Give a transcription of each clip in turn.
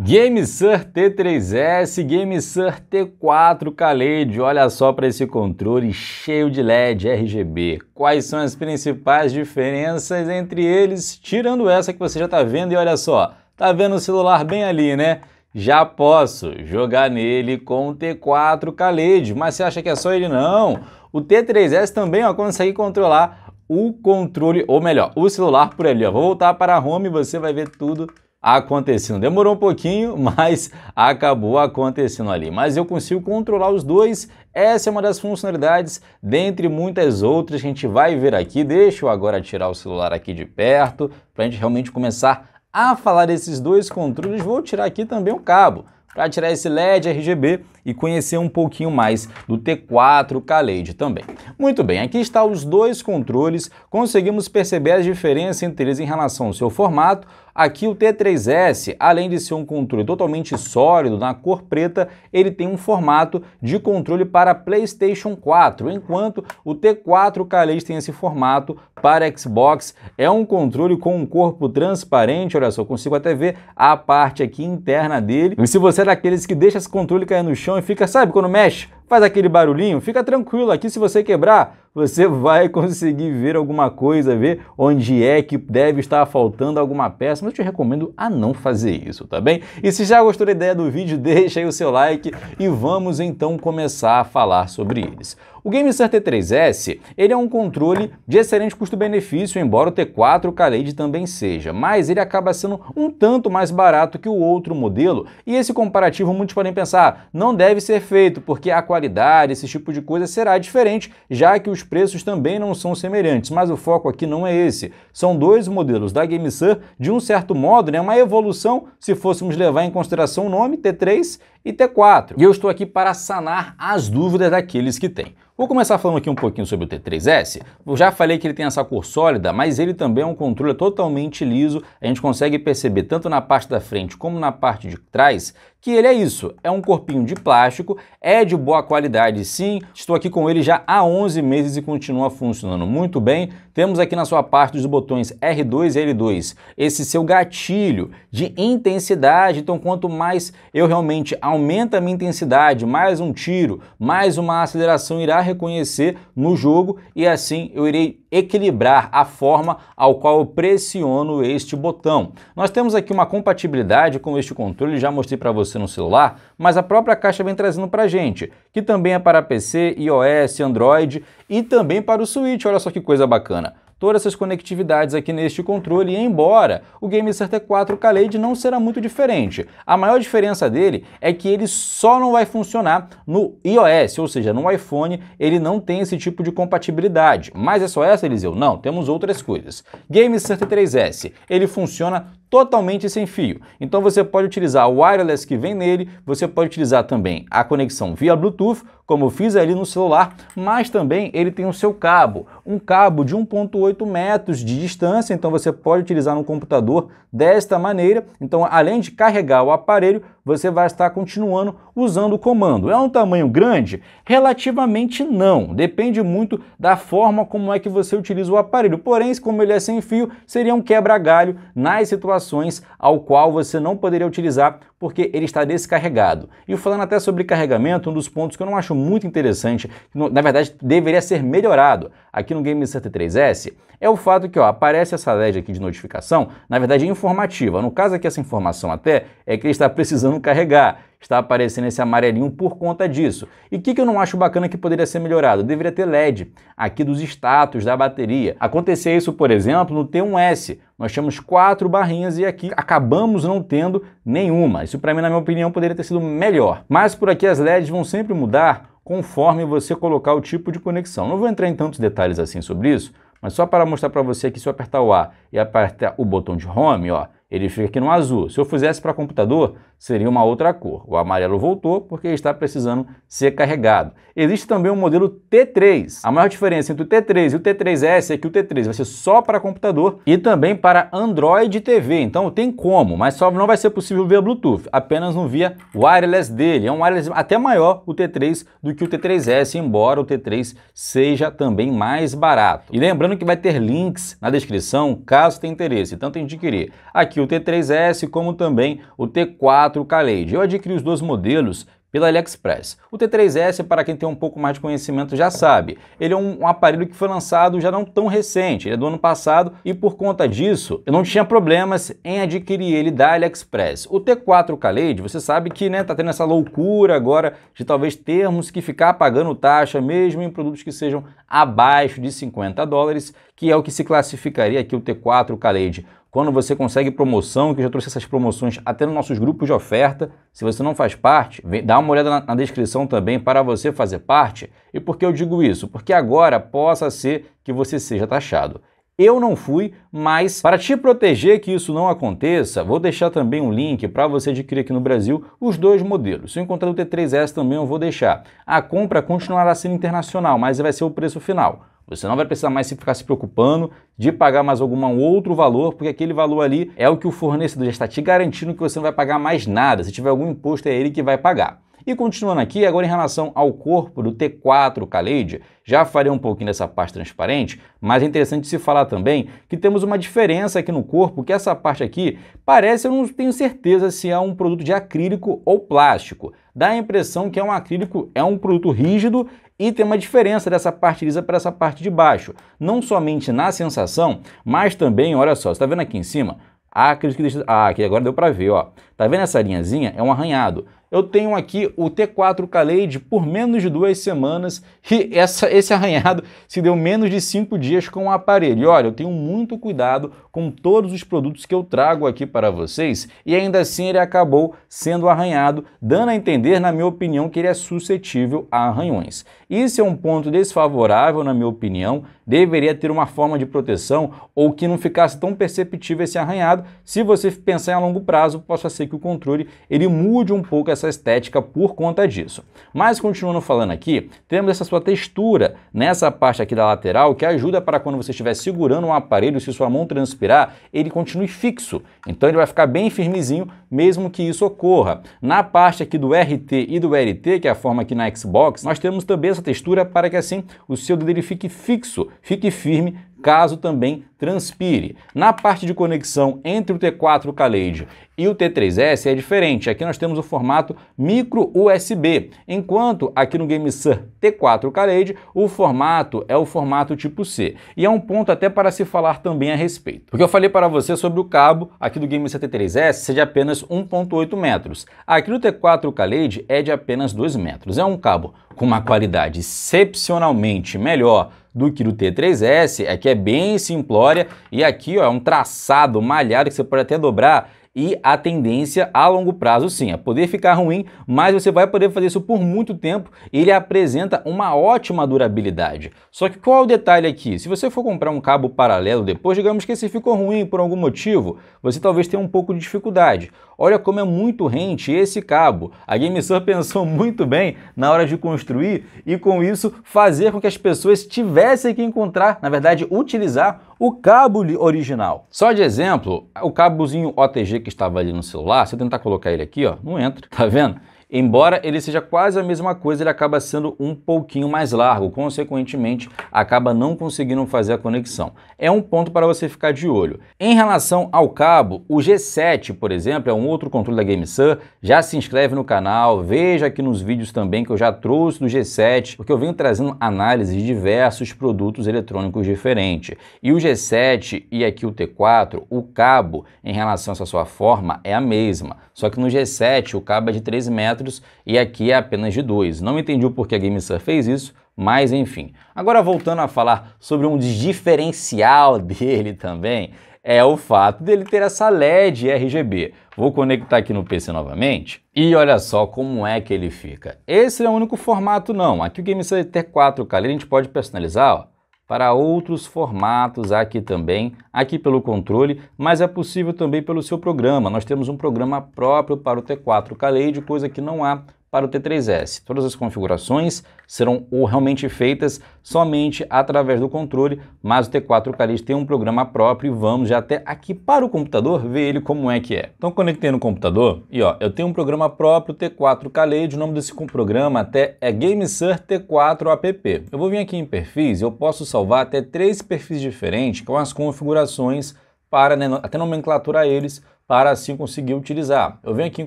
GameSir T3S, GameSir T4 Kaleid, olha só para esse controle cheio de LED RGB. Quais são as principais diferenças entre eles, tirando essa que você já está vendo e olha só, tá vendo o celular bem ali, né? Já posso jogar nele com o T4 Kaleid, mas você acha que é só ele? Não! O T3S também ó, consegue controlar o controle, ou melhor, o celular por ali. Ó. Vou voltar para a home e você vai ver tudo acontecendo. Demorou um pouquinho, mas acabou acontecendo ali. Mas eu consigo controlar os dois. Essa é uma das funcionalidades, dentre muitas outras a gente vai ver aqui. Deixa eu agora tirar o celular aqui de perto para a gente realmente começar a falar desses dois controles. Vou tirar aqui também o cabo para tirar esse LED RGB e conhecer um pouquinho mais do T4 Kaleid também. Muito bem, aqui está os dois controles, conseguimos perceber as diferenças entre eles em relação ao seu formato, Aqui o T3S, além de ser um controle totalmente sólido, na cor preta, ele tem um formato de controle para PlayStation 4, enquanto o T4 Kaleid tem esse formato para Xbox. É um controle com um corpo transparente, olha só, eu consigo até ver a parte aqui interna dele. E se você é daqueles que deixa esse controle cair no chão e fica, sabe, quando mexe, faz aquele barulhinho, fica tranquilo, aqui se você quebrar, você vai conseguir ver alguma coisa, ver onde é que deve estar faltando alguma peça, mas eu te recomendo a não fazer isso, tá bem? E se já gostou da ideia do vídeo, deixa aí o seu like e vamos então começar a falar sobre eles. O GameStar T3S, ele é um controle de excelente custo-benefício, embora o T4 Kaleid também seja, mas ele acaba sendo um tanto mais barato que o outro modelo, e esse comparativo muitos podem pensar, ah, não deve ser feito, porque a qualidade, esse tipo de coisa será diferente, já que os preços também não são semelhantes, mas o foco aqui não é esse. São dois modelos da GameSir, de um certo modo, né, uma evolução, se fôssemos levar em consideração o nome T3 e T4. E eu estou aqui para sanar as dúvidas daqueles que têm. Vou começar falando aqui um pouquinho sobre o T3S. Eu já falei que ele tem essa cor sólida, mas ele também é um controle totalmente liso. A gente consegue perceber tanto na parte da frente como na parte de trás que ele é isso, é um corpinho de plástico, é de boa qualidade sim, estou aqui com ele já há 11 meses e continua funcionando muito bem. Temos aqui na sua parte dos botões R2 e L2 esse seu gatilho de intensidade, então quanto mais eu realmente aumento a minha intensidade, mais um tiro, mais uma aceleração irá reconhecer no jogo e assim eu irei equilibrar a forma ao qual eu pressiono este botão. Nós temos aqui uma compatibilidade com este controle, já mostrei para você no celular, mas a própria caixa vem trazendo para gente, que também é para PC, iOS, Android e também para o Switch, olha só que coisa bacana todas essas conectividades aqui neste controle, embora o Game Center 4 Kaleid não será muito diferente. A maior diferença dele é que ele só não vai funcionar no iOS, ou seja, no iPhone ele não tem esse tipo de compatibilidade. Mas é só essa, Eliseu? Não, temos outras coisas. Game Center 3S, ele funciona totalmente sem fio. Então você pode utilizar o wireless que vem nele, você pode utilizar também a conexão via Bluetooth, como eu fiz ali no celular, mas também ele tem o seu cabo, um cabo de 1.8 metros de distância, então você pode utilizar no computador desta maneira. Então além de carregar o aparelho, você vai estar continuando usando o comando. É um tamanho grande? Relativamente não, depende muito da forma como é que você utiliza o aparelho. Porém, como ele é sem fio, seria um quebra-galho nas situações ao qual você não poderia utilizar porque ele está descarregado. E falando até sobre carregamento, um dos pontos que eu não acho muito interessante, que na verdade deveria ser melhorado aqui no Game 73S, é o fato que ó, aparece essa LED aqui de notificação, na verdade é informativa. No caso aqui, essa informação até é que ele está precisando carregar está aparecendo esse amarelinho por conta disso. E o que, que, eu não acho bacana que poderia ser melhorado? Deveria ter LED aqui dos status da bateria. Acontecer isso, por exemplo, no T1S, nós tínhamos quatro barrinhas e aqui acabamos não tendo nenhuma. Isso para mim, na minha opinião, poderia ter sido melhor. Mas por aqui as LEDs vão sempre mudar conforme você colocar o tipo de conexão. Não vou entrar em tantos detalhes assim sobre isso, mas só para mostrar para você que se eu apertar o A e apertar o botão de Home, ó, ele fica aqui no azul. Se eu fizesse para computador, seria uma outra cor. O amarelo voltou porque está precisando ser carregado. Existe também o um modelo T3. A maior diferença entre o T3 e o T3S é que o T3 vai ser só para computador e também para Android TV. Então tem como, mas só não vai ser possível via Bluetooth, apenas no via wireless dele. É um wireless até maior o T3 do que o T3S, embora o T3 seja também mais barato. E lembrando que vai ter links na descrição caso tenha interesse, tanto em adquirir aqui o T3S como também o T4 4 Eu adquiri os dois modelos pela AliExpress. O T3S, é para quem tem um pouco mais de conhecimento, já sabe. Ele é um, um, aparelho que foi lançado já não tão recente, ele é do ano passado, e por conta disso, eu não tinha problemas em adquirir ele da AliExpress. O T4 Kaleid, você sabe que né, tá tendo essa loucura agora de talvez termos que ficar pagando taxa, mesmo em produtos que sejam abaixo de 50 dólares, que é o que se classificaria aqui o T4 Kaleid quando você consegue promoção, que eu já trouxe essas promoções até nos nossos grupos de oferta. Se você não faz parte, vem, dá uma olhada na, na descrição também para você fazer parte. E por que eu digo isso? Porque agora possa ser que você seja taxado. Eu não fui, mas para te proteger que isso não aconteça, vou deixar também um link para você adquirir aqui no Brasil os dois modelos. Se eu encontrar o T3S também eu vou deixar. A compra continuará sendo internacional, mas vai ser o preço final. Você não vai precisar mais ficar se preocupando de pagar mais algum outro valor, porque aquele valor ali é o que o fornecedor já está te garantindo que você não vai pagar mais nada. Se tiver algum imposto, é ele que vai pagar. E continuando aqui, agora em relação ao corpo do T4 Kaleid, já farei um pouquinho dessa parte transparente, mas é interessante se falar também que temos uma diferença aqui no corpo, que essa parte aqui parece, eu não tenho certeza se é um produto de acrílico ou plástico. Dá a impressão que é um acrílico, é um produto rígido e tem uma diferença dessa parte lisa para essa parte de baixo. Não somente na sensação, mas também, olha só, você está vendo aqui em cima? Ah, que deixa... Ah, aqui agora deu para ver, ó. Tá vendo essa linhazinha? É um arranhado eu tenho aqui o T4 Kaleid por menos de duas semanas e essa, esse arranhado se deu menos de cinco dias com o aparelho. E olha, eu tenho muito cuidado com todos os produtos que eu trago aqui para vocês e ainda assim ele acabou sendo arranhado, dando a entender, na minha opinião, que ele é suscetível a arranhões. Isso é um ponto desfavorável, na minha opinião, deveria ter uma forma de proteção ou que não ficasse tão perceptível esse arranhado. Se você pensar em longo prazo, possa ser que o controle ele mude um pouco essa estética por conta disso. Mas continuando falando aqui, temos essa sua textura nessa parte aqui da lateral que ajuda para quando você estiver segurando um aparelho, se sua mão transpirar, ele continue fixo. Então ele vai ficar bem firmezinho mesmo que isso ocorra. Na parte aqui do RT e do LT, que é a forma aqui na Xbox, nós temos também essa textura para que assim o seu dedo ele fique fixo, fique firme caso também transpire. Na parte de conexão entre o T4 Kaleid e o T3S é diferente. Aqui nós temos o formato micro USB, enquanto aqui no GameSir T4 Kaleid o formato é o formato tipo C. E é um ponto até para se falar também a respeito. Porque eu falei para você sobre o cabo aqui do GameSir T3S ser é de apenas 1.8 metros. Aqui no T4 Kaleid é de apenas 2 metros. É um cabo com uma qualidade excepcionalmente melhor do que o T3S, é que é bem simplório vitória. E aqui ó, é um traçado malhado que você pode até dobrar e a tendência a longo prazo, sim, é poder ficar ruim, mas você vai poder fazer isso por muito tempo. Ele apresenta uma ótima durabilidade. Só que qual é o detalhe aqui? Se você for comprar um cabo paralelo depois, digamos que esse ficou ruim por algum motivo, você talvez tenha um pouco de dificuldade. Olha como é muito rente esse cabo. A GameSur pensou muito bem na hora de construir e com isso fazer com que as pessoas tivessem que encontrar, na verdade, utilizar o cabo original. Só de exemplo, o cabozinho OTG que que estava ali no celular, se eu tentar colocar ele aqui, ó, não entra, tá vendo? Embora ele seja quase a mesma coisa, ele acaba sendo um pouquinho mais largo, consequentemente, acaba não conseguindo fazer a conexão. É um ponto para você ficar de olho. Em relação ao cabo, o G7, por exemplo, é um outro controle da GameSun. Já se inscreve no canal, veja aqui nos vídeos também que eu já trouxe do G7, porque eu venho trazendo análise de diversos produtos eletrônicos diferentes. E o G7 e aqui o T4, o cabo, em relação a essa sua forma, é a mesma. Só que no G7 o cabo é de 13 metros e aqui é apenas de 2. Não entendi o porquê a GameSir fez isso, mas enfim. Agora voltando a falar sobre um diferencial dele também, é o fato dele ter essa LED RGB. Vou conectar aqui no PC novamente e olha só como é que ele fica. Esse é o único formato não, aqui o GameSir T4K a gente pode personalizar, ó para outros formatos aqui também, aqui pelo controle, mas é possível também pelo seu programa. Nós temos um programa próprio para o T4 Caleide, coisa que não há para o T3S. Todas as configurações serão realmente feitas somente através do controle, mas o T4 Calix tem um programa próprio e vamos já até aqui para o computador ver ele como é que é. Então conectei no computador e ó, eu tenho um programa próprio T4 Calix, o nome desse programa até é GameSir T4 app. Eu vou vir aqui em perfis, eu posso salvar até três perfis diferentes com as configurações para né, até nomenclatura eles para assim conseguir utilizar. Eu venho aqui em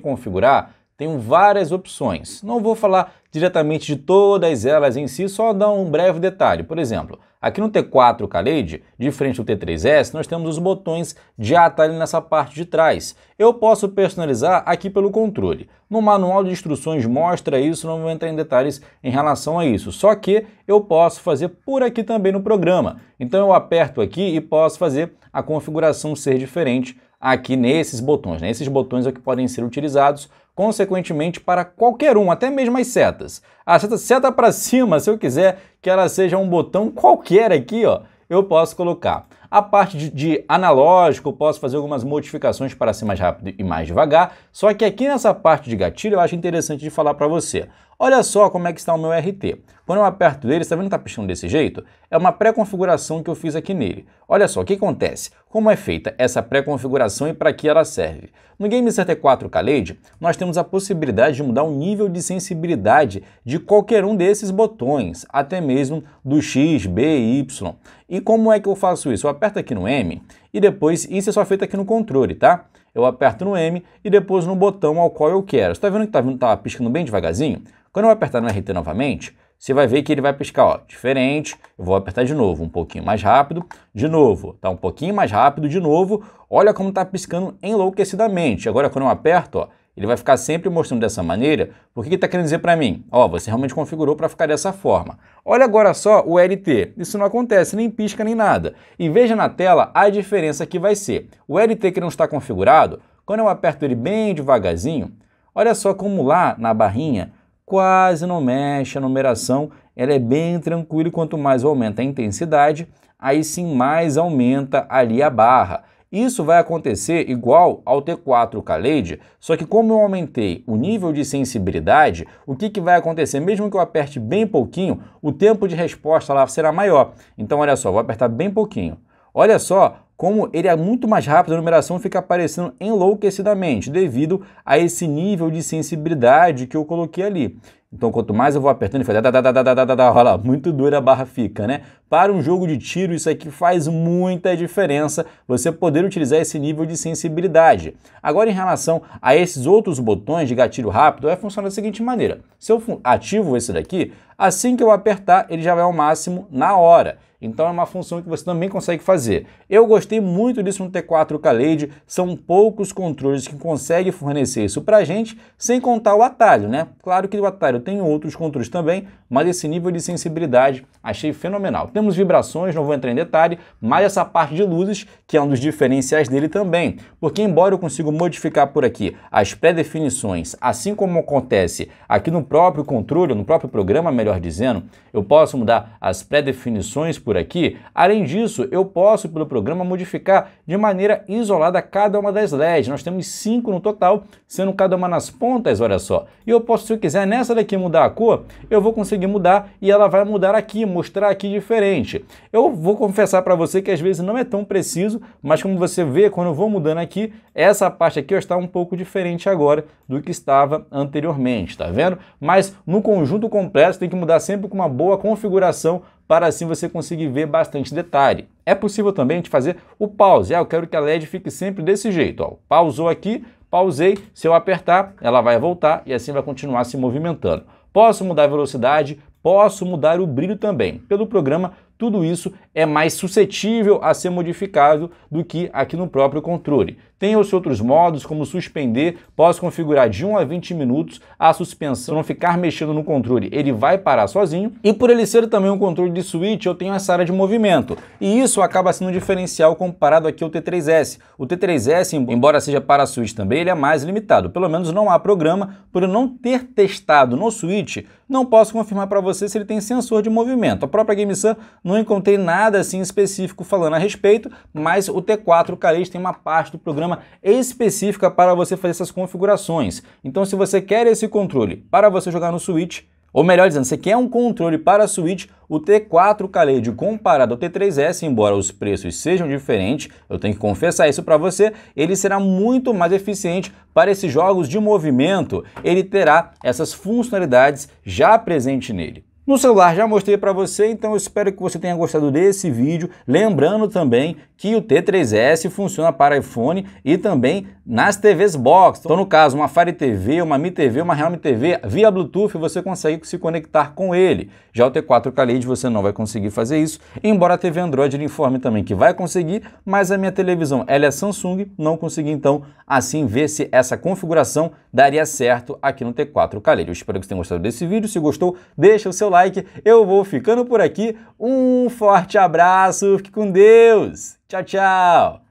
configurar tenho várias opções. Não vou falar diretamente de todas elas em si, só dar um breve detalhe. Por exemplo, aqui no T4 Kaleid, de frente ao T3S, nós temos os botões de atalho nessa parte de trás. Eu posso personalizar aqui pelo controle. No manual de instruções mostra isso, não vou entrar em detalhes em relação a isso. Só que eu posso fazer por aqui também no programa. Então eu aperto aqui e posso fazer a configuração ser diferente aqui nesses botões. Né? Esses botões é que podem ser utilizados consequentemente para qualquer um, até mesmo as setas. A ah, seta, seta para cima, se eu quiser que ela seja um botão qualquer aqui, ó, eu posso colocar. A parte de, de analógico, posso fazer algumas modificações para ser mais rápido e mais devagar. Só que aqui nessa parte de gatilho, eu acho interessante de falar para você. Olha só como é que está o meu RT. Quando eu aperto ele, está vendo que está piscando desse jeito? É uma pré-configuração que eu fiz aqui nele. Olha só, o que acontece? Como é feita essa pré-configuração e para que ela serve? No Game 74 4 nós temos a possibilidade de mudar o nível de sensibilidade de qualquer um desses botões, até mesmo do X, B e Y. E como é que eu faço isso? Eu aperto aqui no M e depois, isso é só feito aqui no controle, tá? Eu aperto no M e depois no botão ao qual eu quero. Você tá vendo que tá, tá piscando bem devagarzinho? Quando eu apertar no RT novamente, você vai ver que ele vai piscar, ó, diferente. Eu vou apertar de novo, um pouquinho mais rápido, de novo, tá? Um pouquinho mais rápido, de novo. Olha como tá piscando enlouquecidamente. Agora, quando eu aperto, ó, ele vai ficar sempre mostrando dessa maneira, porque que está querendo dizer para mim, ó, oh, você realmente configurou para ficar dessa forma. Olha agora só o LT, isso não acontece, nem pisca nem nada. E veja na tela a diferença que vai ser. O LT que não está configurado, quando eu aperto ele bem devagarzinho, olha só como lá na barrinha quase não mexe a numeração, ela é bem tranquila e quanto mais aumenta a intensidade, aí sim mais aumenta ali a barra. Isso vai acontecer igual ao T4 Kaleid, só que como eu aumentei o nível de sensibilidade, o que, que vai acontecer? Mesmo que eu aperte bem pouquinho, o tempo de resposta lá será maior. Então olha só, vou apertar bem pouquinho. Olha só como ele é muito mais rápido, a numeração fica aparecendo enlouquecidamente devido a esse nível de sensibilidade que eu coloquei ali. Então, quanto mais eu vou apertando, ele faz da, da, da, da, da, da, olha lá, muito dura a barra fica, né? Para um jogo de tiro, isso aqui faz muita diferença, você poder utilizar esse nível de sensibilidade. Agora, em relação a esses outros botões de gatilho rápido, vai funcionar da seguinte maneira. Se eu ativo esse daqui, assim que eu apertar, ele já vai ao máximo na hora. Então é uma função que você também consegue fazer. Eu gostei muito disso no T4 Kaleid, são poucos controles que conseguem fornecer isso a gente, sem contar o atalho, né? Claro que o atalho tem outros controles também, mas esse nível de sensibilidade achei fenomenal. Temos vibrações, não vou entrar em detalhe, mas essa parte de luzes, que é um dos diferenciais dele também, porque embora eu consiga modificar por aqui as pré-definições, assim como acontece aqui no próprio controle, no próprio programa, melhor dizendo, eu posso mudar as pré-definições por por aqui. Além disso, eu posso, pelo programa, modificar de maneira isolada cada uma das LEDs. Nós temos cinco no total, sendo cada uma nas pontas, olha só. E eu posso, se eu quiser, nessa daqui mudar a cor, eu vou conseguir mudar e ela vai mudar aqui, mostrar aqui diferente. Eu vou confessar para você que às vezes não é tão preciso, mas como você vê, quando eu vou mudando aqui, essa parte aqui está um pouco diferente agora do que estava anteriormente, tá vendo? Mas no conjunto completo, tem que mudar sempre com uma boa configuração para assim você conseguir ver bastante detalhe. É possível também de fazer o pause. Ah, eu quero que a LED fique sempre desse jeito. Ó, pausou aqui, pausei, se eu apertar, ela vai voltar e assim vai continuar se movimentando. Posso mudar a velocidade, posso mudar o brilho também. Pelo programa, tudo isso é mais suscetível a ser modificado do que aqui no próprio controle. Tem-se outros modos, como suspender, posso configurar de 1 a 20 minutos a suspensão, não ficar mexendo no controle, ele vai parar sozinho. E por ele ser também um controle de switch, eu tenho essa área de movimento. E isso acaba sendo um diferencial comparado aqui ao T3S. O T3S, embora seja para switch também, ele é mais limitado. Pelo menos não há programa, por eu não ter testado no switch, não posso confirmar para você se ele tem sensor de movimento. A própria GameSan não encontrei nada assim específico falando a respeito, mas o T4 Calais tem uma parte do programa programa específica para você fazer essas configurações. Então, se você quer esse controle para você jogar no Switch, ou melhor dizendo, você quer um controle para a Switch, o T4 Kaleid comparado ao T3S, embora os preços sejam diferentes, eu tenho que confessar isso para você, ele será muito mais eficiente para esses jogos de movimento, ele terá essas funcionalidades já presentes nele. No celular já mostrei para você, então eu espero que você tenha gostado desse vídeo. Lembrando também que o T3S funciona para iPhone e também nas TVs Box. Então no caso, uma Fire TV, uma Mi TV, uma Realme TV, via Bluetooth você consegue se conectar com ele. Já o T4 Khalid você não vai conseguir fazer isso, embora a TV Android lhe informe também que vai conseguir, mas a minha televisão ela é Samsung, não consegui então assim ver se essa configuração daria certo aqui no T4 Khalid. Eu espero que você tenha gostado desse vídeo, se gostou deixa o seu like. Eu vou ficando por aqui. Um forte abraço, fique com Deus. Tchau, tchau.